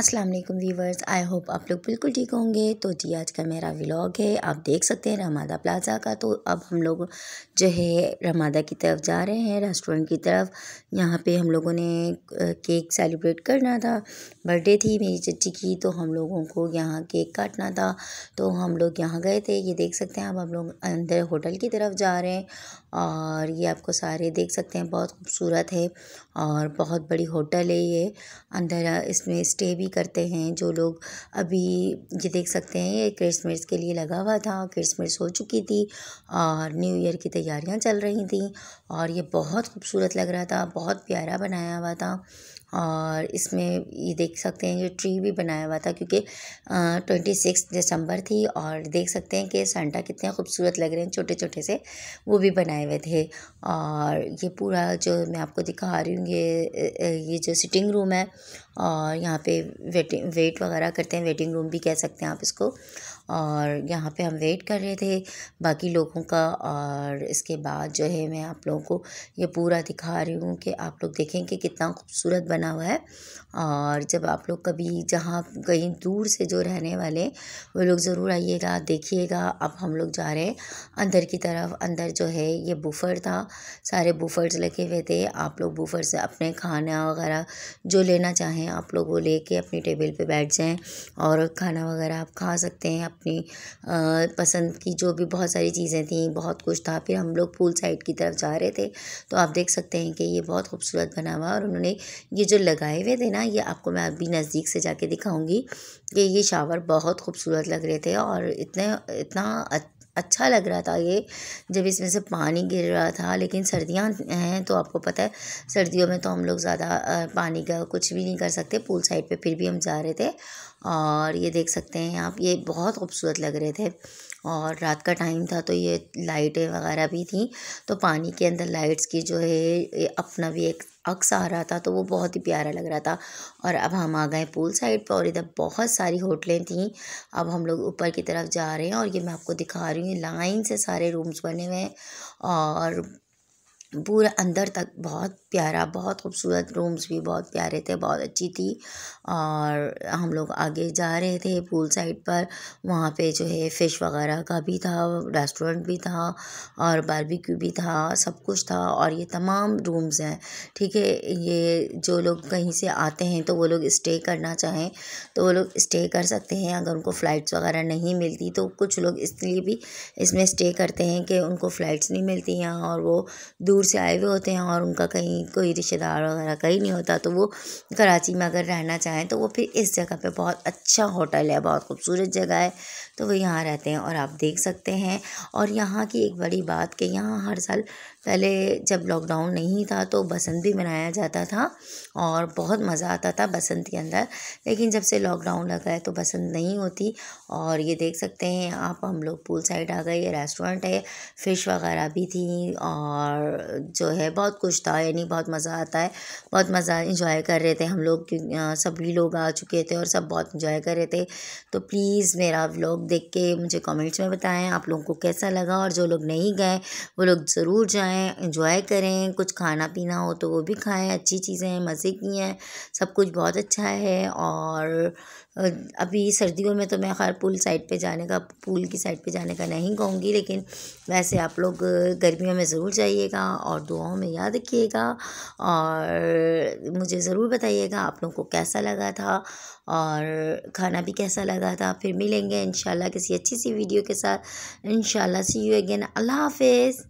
अस्सलाम वालेकुम viewers I hope आप लोग बिल्कुल ठीक होंगे तो जी आज का मेरा व्लॉग है आप देख सकते हैं रमादा प्लाजा का तो अब हम लोग जो है रमादा की तरफ जा रहे हैं रेस्टोरेंट की तरफ यहाँ पे हम लोगों ने केक सेलिब्रेट करना था बर्थडे थी मेरी चच्ची की तो हम लोगों को यहाँ केक काटना था तो हम लोग यहाँ गए थे ये देख सकते हैं अब हम लोग अंदर होटल की तरफ जा रहे हैं और ये आपको सारे देख सकते हैं बहुत खूबसूरत है और बहुत बड़ी होटल है ये अंदर इसमें स्टे भी भी करते हैं जो लोग अभी ये देख सकते हैं ये क्रिसमस के लिए लगा हुआ था क्रिसमस हो चुकी थी और न्यू ईयर की तैयारियां चल रही थी और ये बहुत खूबसूरत लग रहा था बहुत प्यारा बनाया हुआ था और इसमें ये देख सकते हैं ये ट्री भी बनाया हुआ था क्योंकि ट्वेंटी सिक्स दिसंबर थी और देख सकते हैं कि सेंटा कितने खूबसूरत लग रहे हैं छोटे छोटे से वो भी बनाए हुए थे और ये पूरा जो मैं आपको दिखा रही हूँ ये ये जो सिटिंग रूम है और यहाँ पे वेटिंग वेट वगैरह करते हैं वेटिंग रूम भी कह सकते हैं आप इसको और यहाँ पे हम वेट कर रहे थे बाकी लोगों का और इसके बाद जो है मैं आप लोगों को ये पूरा दिखा रही हूँ कि आप लोग देखें कि कितना खूबसूरत बना हुआ है और जब आप लोग कभी जहाँ कहीं दूर से जो रहने वाले वो लोग ज़रूर आइएगा देखिएगा अब हम लोग जा रहे हैं अंदर की तरफ अंदर जो है ये बुफ़र था सारे बुफ़र्स लगे हुए थे आप लोग बुफ़र से अपने खाना वगैरह जो लेना चाहें हैं आप लोग वो लेके अपनी टेबल पे बैठ जाएं और खाना वगैरह आप खा सकते हैं अपनी पसंद की जो भी बहुत सारी चीज़ें थी बहुत कुछ था फिर हम लोग पूल साइड की तरफ जा रहे थे तो आप देख सकते हैं कि ये बहुत खूबसूरत बना हुआ और उन्होंने ये जो लगाए हुए थे ना ये आपको मैं अभी नज़दीक से जाके दिखाऊंगी कि ये शावर बहुत खूबसूरत लग रहे थे और इतने इतना अच्छा लग रहा था ये जब इसमें से पानी गिर रहा था लेकिन सर्दियाँ हैं तो आपको पता है सर्दियों में तो हम लोग ज़्यादा पानी का कुछ भी नहीं कर सकते पूल साइड पे फिर भी हम जा रहे थे और ये देख सकते हैं आप ये बहुत खूबसूरत लग रहे थे और रात का टाइम था तो ये लाइटें वगैरह भी थी तो पानी के अंदर लाइट्स की जो है अपना भी एक अक्स आ रहा था तो वो बहुत ही प्यारा लग रहा था और अब हम आ गए पूल साइड पर और इधर बहुत सारी होटलें थीं अब हम लोग ऊपर की तरफ जा रहे हैं और ये मैं आपको दिखा रही हूँ लाइन से सारे रूम्स बने हुए हैं और पूरा अंदर तक बहुत प्यारा बहुत खूबसूरत रूम्स भी बहुत प्यारे थे बहुत अच्छी थी और हम लोग आगे जा रहे थे पूल साइड पर वहाँ पे जो है फ़िश वगैरह का भी था रेस्टोरेंट भी था और बारबेक्यू भी था सब कुछ था और ये तमाम रूम्स हैं ठीक है ये जो लोग कहीं से आते हैं तो वो लोग इस्टे करना चाहें तो वो लोग इस्टे कर सकते हैं अगर उनको फ़्लाइट्स वगैरह नहीं मिलती तो कुछ लोग इसलिए भी इसमें इस्टे करते हैं कि उनको फ़्लाइट्स नहीं मिलती यहाँ और वो दूर दूर से आए हुए होते हैं और उनका कहीं कोई रिश्तेदार वगैरह कहीं नहीं होता तो वो कराची में अगर रहना चाहें तो वो फिर इस जगह पे बहुत अच्छा होटल है बहुत खूबसूरत जगह है तो वो यहाँ रहते हैं और आप देख सकते हैं और यहाँ की एक बड़ी बात कि यहाँ हर साल पहले जब लॉकडाउन नहीं था तो बसंत भी मनाया जाता था और बहुत मज़ा आता था बसंत के अंदर लेकिन जब से लॉकडाउन लगा है तो बसंत नहीं होती और ये देख सकते हैं आप हम लोग पूल साइड आ गए ये रेस्टोरेंट है फ़िश वगैरह भी थी और जो है बहुत कुछ था यानी बहुत मज़ा आता है बहुत मज़ा इंजॉय कर रहे थे हम लोग सभी लोग आ चुके थे और सब बहुत इंजॉय कर रहे थे तो प्लीज़ मेरा व्लॉग देख के मुझे कमेंट्स में बताएं आप लोगों को कैसा लगा और जो लोग नहीं गए वो लोग ज़रूर जाएँ इंजॉय करें कुछ खाना पीना हो तो वो भी खाएँ अच्छी चीज़ें हैं मज़े की हैं सब कुछ बहुत अच्छा है और अभी सर्दियों में तो मैं खैर पुल साइड पे जाने का पूल की साइड पे जाने का नहीं कहूँगी लेकिन वैसे आप लोग गर्मियों में ज़रूर जाइएगा और दुआओं में याद रखिएगा और मुझे ज़रूर बताइएगा आप लोगों को कैसा लगा था और खाना भी कैसा लगा था फिर मिलेंगे इन किसी अच्छी सी वीडियो के साथ इन सी यू अगेन अल्लाह हाफिज़